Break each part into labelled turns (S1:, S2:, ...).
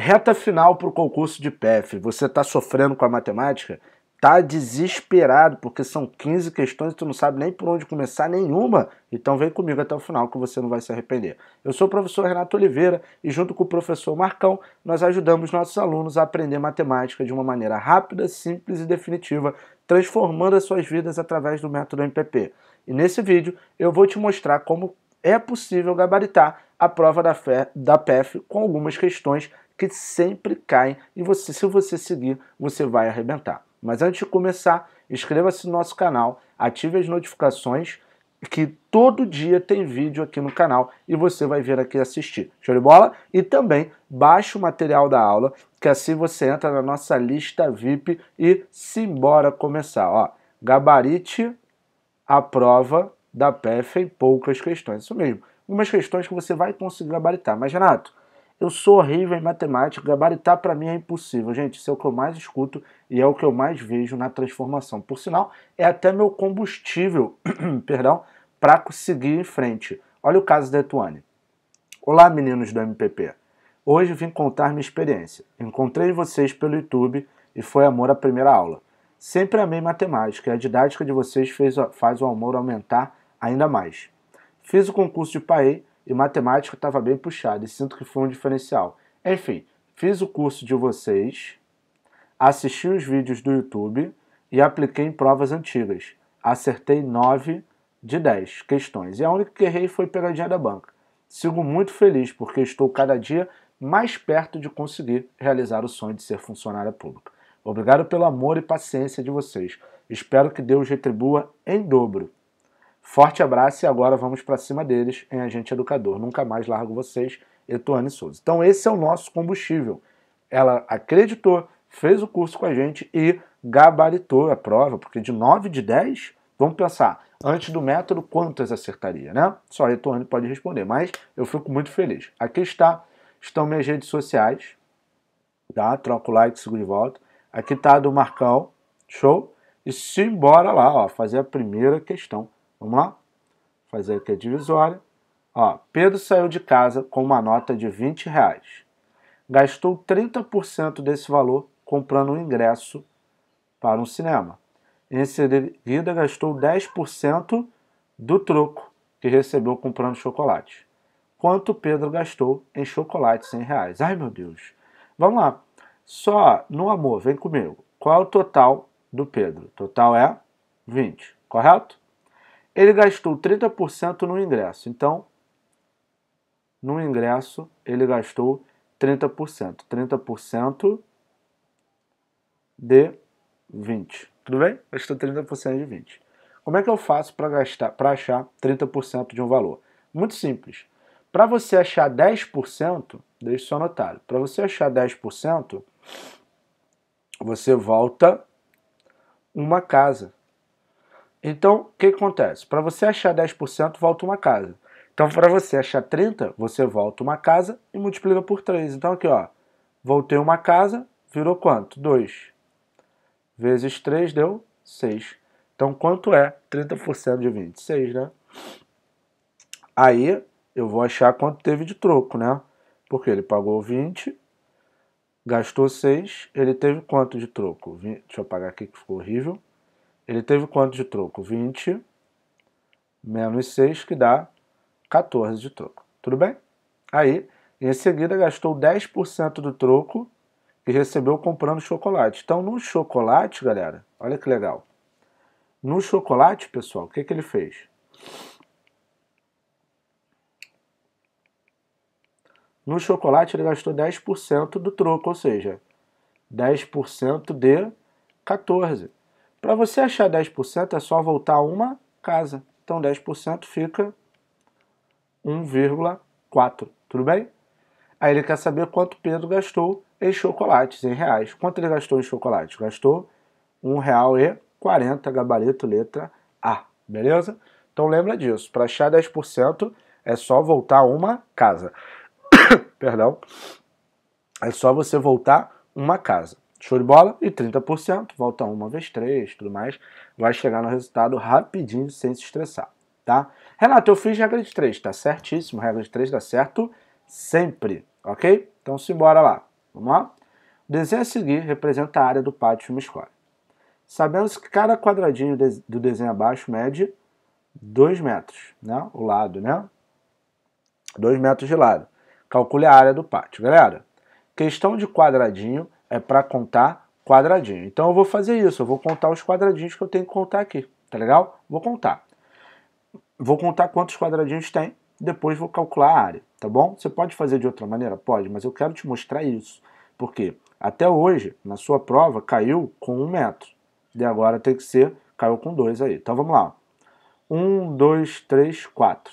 S1: Reta final para o concurso de PEF. Você está sofrendo com a matemática? Está desesperado, porque são 15 questões e tu não sabe nem por onde começar nenhuma. Então vem comigo até o final que você não vai se arrepender. Eu sou o professor Renato Oliveira e junto com o professor Marcão, nós ajudamos nossos alunos a aprender matemática de uma maneira rápida, simples e definitiva, transformando as suas vidas através do método MPP. E nesse vídeo eu vou te mostrar como é possível gabaritar a prova da, da PEF com algumas questões que sempre caem e você, se você seguir, você vai arrebentar. Mas antes de começar, inscreva-se no nosso canal, ative as notificações que todo dia tem vídeo aqui no canal e você vai vir aqui assistir. Show de bola? E também baixe o material da aula, que assim você entra na nossa lista VIP e simbora começar. Ó, gabarite a prova da PEF em poucas questões. Isso mesmo. Umas questões que você vai conseguir gabaritar. Mas, Renato, eu sou horrível em matemática, gabaritar para mim é impossível. Gente, isso é o que eu mais escuto e é o que eu mais vejo na transformação. Por sinal, é até meu combustível, perdão, para seguir em frente. Olha o caso da Etuane. Olá, meninos do MPP. Hoje vim contar minha experiência. Encontrei vocês pelo YouTube e foi amor à primeira aula. Sempre amei matemática e a didática de vocês fez, faz o amor aumentar ainda mais. Fiz o concurso de PAE e matemática estava bem puxada e sinto que foi um diferencial. Enfim, fiz o curso de vocês, assisti os vídeos do YouTube e apliquei em provas antigas. Acertei 9 de 10 questões e a única que errei foi pegadinha da banca. Sigo muito feliz porque estou cada dia mais perto de conseguir realizar o sonho de ser funcionária pública. Obrigado pelo amor e paciência de vocês. Espero que Deus retribua em dobro Forte abraço e agora vamos para cima deles em Agente Educador. Nunca mais largo vocês, Etuane Souza. Então esse é o nosso combustível. Ela acreditou, fez o curso com a gente e gabaritou a prova, porque de 9 de 10, vamos pensar, antes do método, quantas acertaria, né? Só a Etuane pode responder, mas eu fico muito feliz. Aqui está, estão minhas redes sociais, tá? Troca o like, sigo de volta. Aqui está a do Marcão, show? E se embora lá, ó, fazer a primeira questão Vamos lá? Fazer aqui a divisória. Ó, Pedro saiu de casa com uma nota de 20 reais. Gastou 30% desse valor comprando um ingresso para um cinema. Em seguida, gastou 10% do troco que recebeu comprando chocolate. Quanto Pedro gastou em chocolate 100 reais? Ai, meu Deus. Vamos lá. Só no amor, vem comigo. Qual é o total do Pedro? Total é 20, correto? Ele gastou 30% no ingresso. Então, no ingresso, ele gastou 30%. 30% de 20. Tudo bem? Gastou 30% de 20. Como é que eu faço para gastar, para achar 30% de um valor? Muito simples. Para você achar 10%, deixe eu só anotar. Para você achar 10%, você volta uma casa. Então, o que acontece? Para você achar 10%, volta uma casa. Então, para você achar 30, você volta uma casa e multiplica por 3. Então, aqui, ó, voltei uma casa, virou quanto? 2. Vezes 3 deu 6. Então, quanto é 30% de 26, né? Aí, eu vou achar quanto teve de troco, né? Porque ele pagou 20, gastou 6, ele teve quanto de troco? 20, deixa eu apagar aqui que ficou horrível. Ele teve quanto de troco? 20 menos 6, que dá 14 de troco. Tudo bem? Aí, em seguida, gastou 10% do troco e recebeu comprando chocolate. Então, no chocolate, galera, olha que legal. No chocolate, pessoal, o que, que ele fez? No chocolate, ele gastou 10% do troco, ou seja, 10% de 14. Para você achar 10%, é só voltar uma casa. Então 10% fica 1,4, tudo bem? Aí ele quer saber quanto Pedro gastou em chocolates, em reais. Quanto ele gastou em chocolate? Gastou R$ 1,40, gabarito letra A, beleza? Então lembra disso, para achar 10% é só voltar uma casa. Perdão. É só você voltar uma casa. Show de bola? E 30%, volta uma vez três, tudo mais. Vai chegar no resultado rapidinho, sem se estressar, tá? Renato, eu fiz regra de três tá certíssimo. Regra de três dá certo sempre, ok? Então simbora lá. Vamos lá? O desenho a seguir representa a área do pátio uma escola. Sabemos que cada quadradinho do desenho abaixo mede 2 metros, né? O lado, né? 2 metros de lado. Calcule a área do pátio, galera. Questão de quadradinho é para contar quadradinho. Então eu vou fazer isso, eu vou contar os quadradinhos que eu tenho que contar aqui, tá legal? Vou contar. Vou contar quantos quadradinhos tem, depois vou calcular a área, tá bom? Você pode fazer de outra maneira? Pode, mas eu quero te mostrar isso. Porque até hoje, na sua prova, caiu com um metro. E agora tem que ser, caiu com dois aí. Então vamos lá. Um, dois, três, quatro.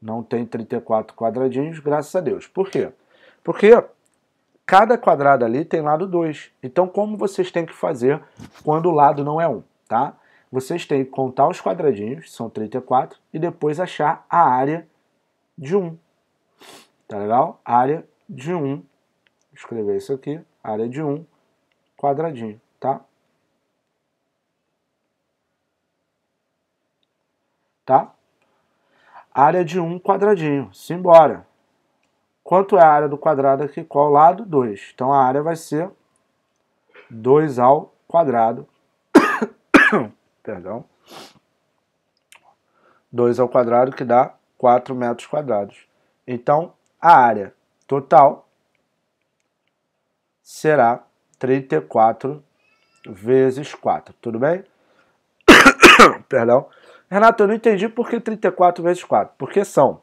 S1: Não tem 34 quadradinhos, graças a Deus. Por quê? Porque cada quadrado ali tem lado 2. Então, como vocês têm que fazer quando o lado não é 1, um, tá? Vocês têm que contar os quadradinhos, são 34, e depois achar a área de 1. Um, tá legal? Área de 1. Um. escrever isso aqui, área de 1, um, quadradinho, tá? Tá? área de um quadradinho. Simbora. Quanto é a área do quadrado aqui? Qual o lado? 2. Então a área vai ser 2 ao quadrado. Perdão. 2 ao quadrado que dá 4 metros quadrados. Então a área total será 34 vezes 4. Tudo bem? Perdão. Renato, eu não entendi por que 34 vezes 4. Porque são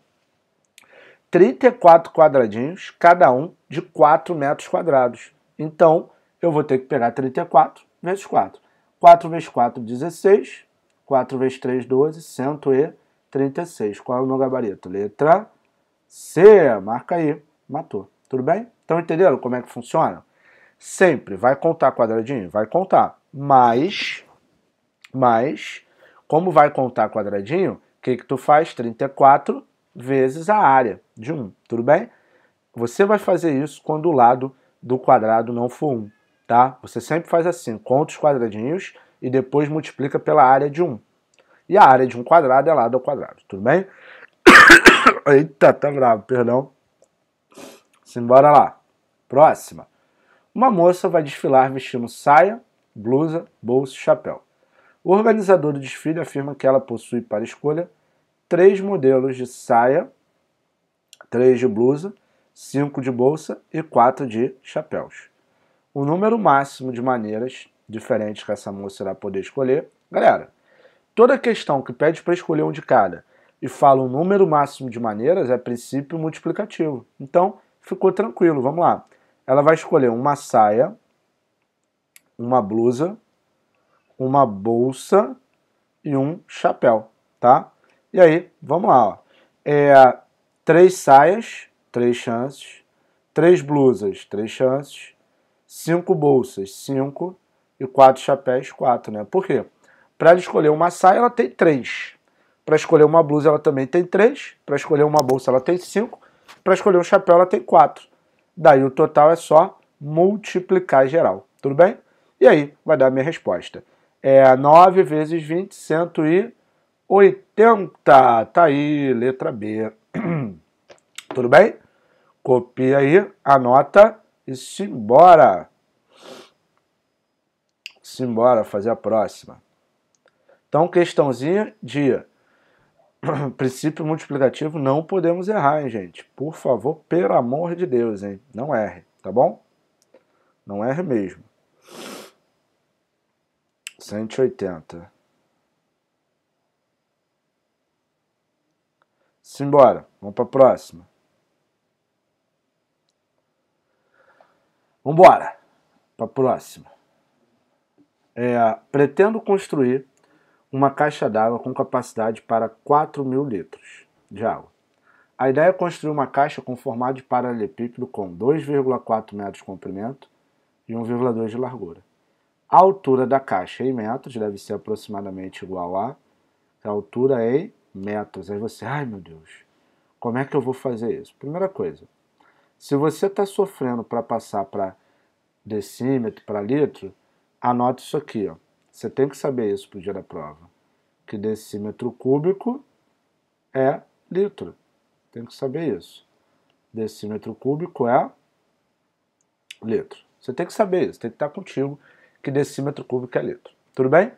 S1: 34 quadradinhos, cada um de 4 metros quadrados. Então, eu vou ter que pegar 34 vezes 4. 4 vezes 4, 16. 4 vezes 3, 12. 136. Qual é o meu gabarito? Letra C. Marca aí. Matou. Tudo bem? Então, entenderam como é que funciona? Sempre vai contar quadradinho? Vai contar. Mas, mas, como vai contar quadradinho, o que, que tu faz? 34 vezes a área de 1, tudo bem? Você vai fazer isso quando o lado do quadrado não for 1, tá? Você sempre faz assim, conta os quadradinhos e depois multiplica pela área de 1. E a área de um quadrado é lado ao quadrado, tudo bem? Eita, tá bravo, perdão. Simbora lá. Próxima. Uma moça vai desfilar vestindo saia, blusa, bolso e chapéu. O organizador do desfile afirma que ela possui para escolha três modelos de saia, três de blusa, cinco de bolsa e quatro de chapéus. O número máximo de maneiras diferentes que essa moça irá poder escolher, galera. Toda questão que pede para escolher um de cada e fala o número máximo de maneiras é princípio multiplicativo. Então, ficou tranquilo, vamos lá. Ela vai escolher uma saia, uma blusa, uma bolsa e um chapéu, tá? E aí, vamos lá, ó. É, três saias, três chances, três blusas, três chances, cinco bolsas, cinco, e quatro chapéus, quatro, né? Por quê? Para escolher uma saia, ela tem três. Para escolher uma blusa, ela também tem três. Para escolher uma bolsa, ela tem cinco. Para escolher um chapéu, ela tem quatro. Daí o total é só multiplicar geral. Tudo bem? E aí vai dar a minha resposta é 9 vezes 20, 180. Tá aí, letra B. Tudo bem? Copia aí, anota e simbora. Simbora fazer a próxima. Então, questãozinha de princípio multiplicativo, não podemos errar, hein, gente? Por favor, pelo amor de Deus, hein? Não erre, tá bom? Não erre mesmo. 180. Simbora, vamos para a próxima. Vambora, para a próxima. É, pretendo construir uma caixa d'água com capacidade para 4 mil litros de água. A ideia é construir uma caixa com formato de paralelepípedo com 2,4 metros de comprimento e 1,2 de largura. A altura da caixa em metros deve ser aproximadamente igual a, então a altura é em metros. Aí você, ai meu Deus, como é que eu vou fazer isso? Primeira coisa, se você está sofrendo para passar para decímetro, para litro, anote isso aqui. Ó. Você tem que saber isso para o dia da prova. Que decímetro cúbico é litro. Tem que saber isso. Decímetro cúbico é litro. Você tem que saber isso, tem que estar tá contigo que decímetro cúbico é litro. Tudo bem?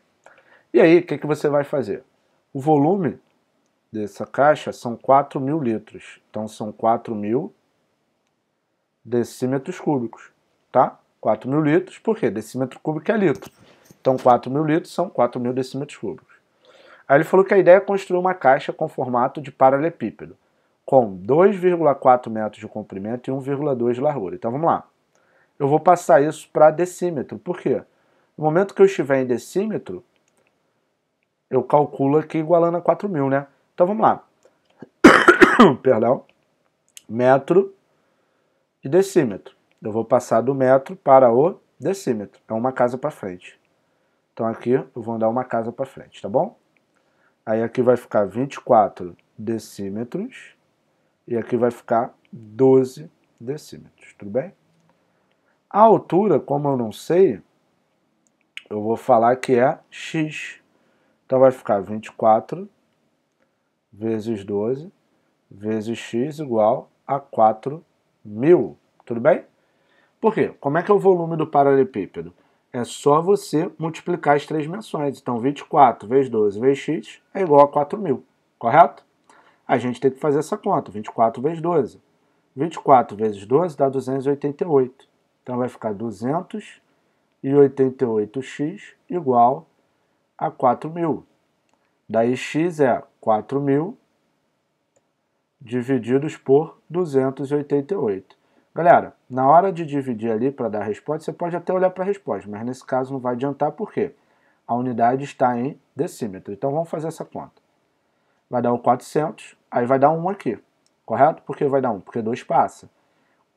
S1: E aí, o que, que você vai fazer? O volume dessa caixa são 4 mil litros. Então, são 4 mil decímetros cúbicos, tá? 4 mil litros, por quê? Decímetro cúbico é litro. Então, 4 mil litros são 4 mil decímetros cúbicos. Aí ele falou que a ideia é construir uma caixa com formato de paralelepípedo, com 2,4 metros de comprimento e 1,2 de largura. Então, vamos lá. Eu vou passar isso para decímetro. Por quê? No momento que eu estiver em decímetro, eu calculo aqui igualando a 4000, mil, né? Então vamos lá. Perdão. Metro e decímetro. Eu vou passar do metro para o decímetro. É uma casa para frente. Então aqui eu vou andar uma casa para frente, tá bom? Aí aqui vai ficar 24 decímetros e aqui vai ficar 12 decímetros, tudo bem? A altura, como eu não sei, eu vou falar que é x. Então vai ficar 24 vezes 12 vezes x igual a 4.000, Tudo bem? Por quê? Como é que é o volume do paralelepípedo? É só você multiplicar as três menções. Então 24 vezes 12 vezes x é igual a 4.000, correto? A gente tem que fazer essa conta, 24 vezes 12. 24 vezes 12 dá 288. Então vai ficar 288 e 88x igual a 4.000. Daí x é 4.000 divididos por 288. Galera, na hora de dividir ali para dar a resposta, você pode até olhar para a resposta, mas nesse caso não vai adiantar porque a unidade está em decímetro. Então vamos fazer essa conta. Vai dar um 400, aí vai dar 1 aqui, correto? Por que vai dar 1? Porque 2 passa.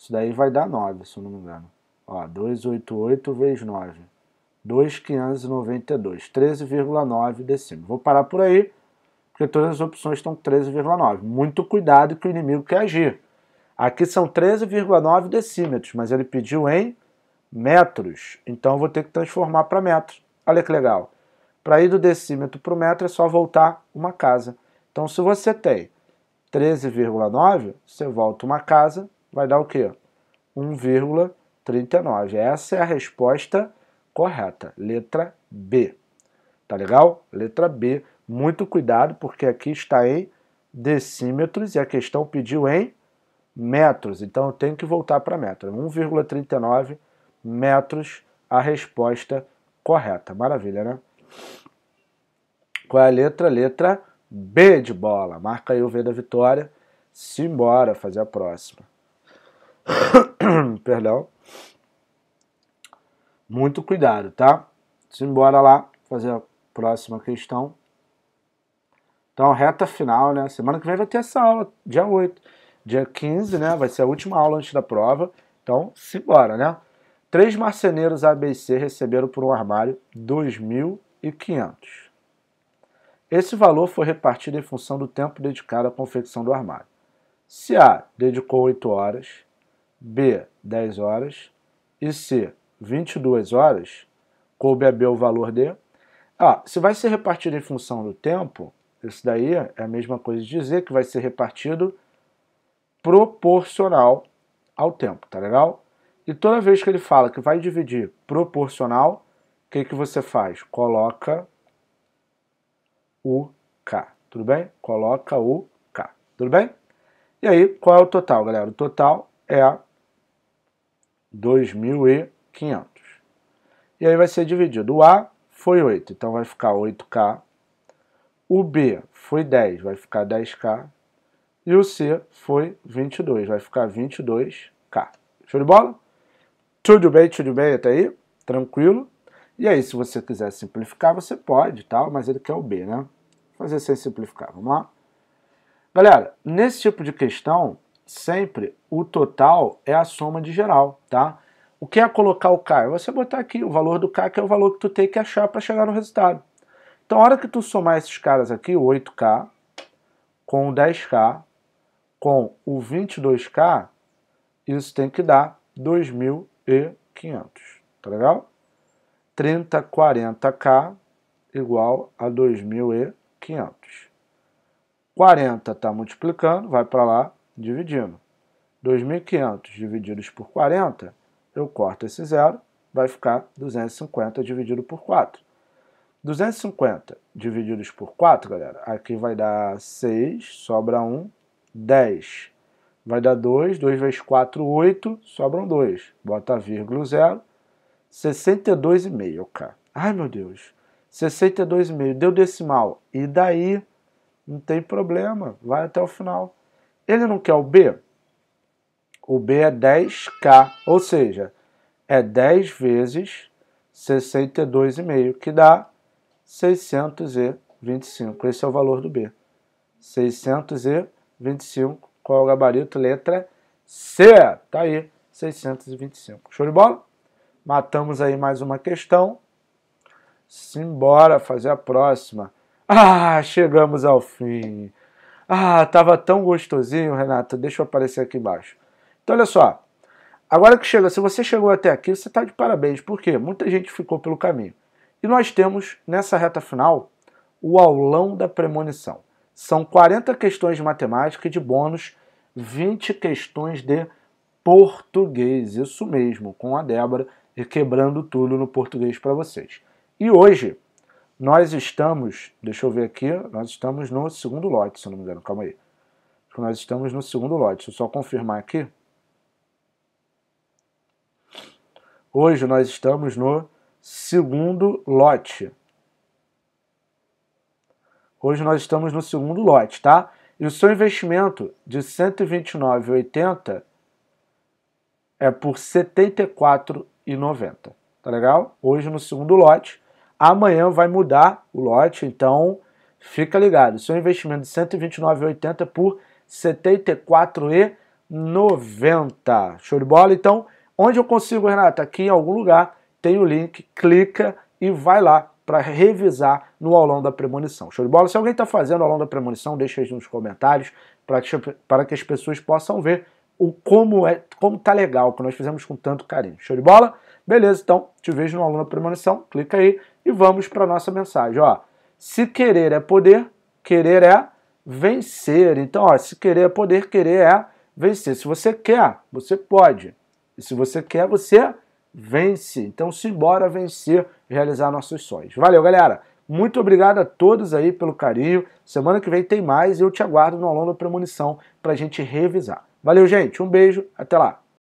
S1: Isso daí vai dar 9, se eu não me engano. Ó, 288 vezes 9. 2,592. 13,9 decímetros. Vou parar por aí, porque todas as opções estão 13,9. Muito cuidado que o inimigo quer agir. Aqui são 13,9 decímetros, mas ele pediu em metros. Então eu vou ter que transformar para metros. Olha que legal. Para ir do decímetro para o metro é só voltar uma casa. Então se você tem 13,9, você volta uma casa vai dar o quê? 1,39. Essa é a resposta correta, letra B. Tá legal? Letra B. Muito cuidado, porque aqui está em decímetros e a questão pediu em metros. Então eu tenho que voltar para metro. 1,39 metros a resposta correta. Maravilha, né? Qual é a letra? Letra B de bola. Marca aí o V da vitória. Simbora fazer a próxima. Perdão. Muito cuidado, tá? Simbora lá fazer a próxima questão. Então, reta final, né? Semana que vem vai ter essa aula, dia 8. Dia 15, né? Vai ser a última aula antes da prova. Então, simbora, né? Três marceneiros ABC receberam por um armário 2.500. Esse valor foi repartido em função do tempo dedicado à confecção do armário. Se A dedicou 8 horas, B, 10 horas e C, 22 horas, coube a B é o valor D. Ah, se vai ser repartido em função do tempo, isso daí é a mesma coisa de dizer que vai ser repartido proporcional ao tempo, tá legal? E toda vez que ele fala que vai dividir proporcional, o que, que você faz? Coloca o K, tudo bem? Coloca o K, tudo bem? E aí, qual é o total, galera? O total é 2.500. E aí vai ser dividido. O A foi 8, então vai ficar 8K. O B foi 10, vai ficar 10K. E o C foi 22, vai ficar 22K. Show de bola? Tudo bem, tudo bem até aí? Tranquilo? E aí, se você quiser simplificar, você pode, tal, mas ele quer o B, né? Fazer sem simplificar, vamos lá? Galera, nesse tipo de questão, sempre o total é a soma de geral, tá? O que é colocar o K? É você botar aqui o valor do K, que é o valor que tu tem que achar para chegar no resultado. Então, a hora que tu somar esses caras aqui, o 8K com o 10K com o 22K, isso tem que dar 2.500, tá legal? 30, 40K igual a 2.500. 40 está multiplicando, vai para lá, dividindo. 2.500 divididos por 40, eu corto esse zero, vai ficar 250 dividido por 4. 250 divididos por 4, galera, aqui vai dar 6, sobra 1, 10. Vai dar 2, 2 vezes 4, 8, sobram 2. Bota vírgula 0, 62,5, cara. Ai, meu Deus, 62,5, deu decimal. E daí? Não tem problema, vai até o final. Ele não quer o B? O B é 10K, ou seja, é 10 vezes 62,5, que dá 625. Esse é o valor do B. 625, qual é o gabarito? Letra C. Tá aí, 625. Show de bola? Matamos aí mais uma questão. Simbora fazer a próxima. Ah, chegamos ao fim. Ah, tava tão gostosinho, Renato. deixa eu aparecer aqui embaixo. Então, olha só. Agora que chega, se você chegou até aqui, você está de parabéns, porque muita gente ficou pelo caminho. E nós temos, nessa reta final, o aulão da premonição. São 40 questões de matemática e de bônus, 20 questões de português. Isso mesmo, com a Débora e quebrando tudo no português para vocês. E hoje, nós estamos, deixa eu ver aqui, nós estamos no segundo lote, se eu não me engano, calma aí. Nós estamos no segundo lote, deixa eu só confirmar aqui. Hoje nós estamos no segundo lote. Hoje nós estamos no segundo lote, tá? E o seu investimento de 129,80 é por 74,90. Tá legal? Hoje no segundo lote, Amanhã vai mudar o lote, então fica ligado. Seu investimento de 129,80 por 74,90. Show de bola? Então, onde eu consigo, Renata? Aqui em algum lugar tem o link, clica e vai lá para revisar no aulão da premonição. Show de bola? Se alguém está fazendo aulão da premonição, deixa aí nos comentários para que, para que as pessoas possam ver o como é, como tá legal que nós fizemos com tanto carinho. Show de bola? Beleza, então te vejo no aluno da premonição. Clica aí e vamos para a nossa mensagem. Ó, se querer é poder, querer é vencer. Então, ó, se querer é poder, querer é vencer. Se você quer, você pode. E se você quer, você vence. Então, simbora vencer, realizar nossos sonhos. Valeu, galera! Muito obrigado a todos aí pelo carinho. Semana que vem tem mais e eu te aguardo no Alô da premonição para a gente revisar. Valeu, gente. Um beijo. Até lá.